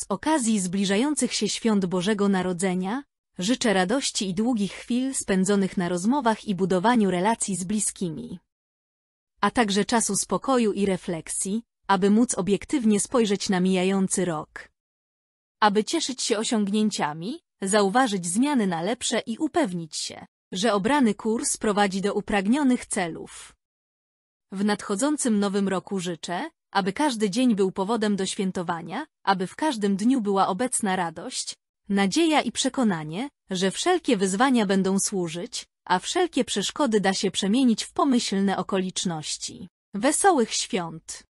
Z okazji zbliżających się świąt Bożego Narodzenia życzę radości i długich chwil spędzonych na rozmowach i budowaniu relacji z bliskimi, a także czasu spokoju i refleksji, aby móc obiektywnie spojrzeć na mijający rok. Aby cieszyć się osiągnięciami, zauważyć zmiany na lepsze i upewnić się, że obrany kurs prowadzi do upragnionych celów. W nadchodzącym nowym roku życzę, aby każdy dzień był powodem do świętowania, aby w każdym dniu była obecna radość, nadzieja i przekonanie, że wszelkie wyzwania będą służyć, a wszelkie przeszkody da się przemienić w pomyślne okoliczności. Wesołych świąt!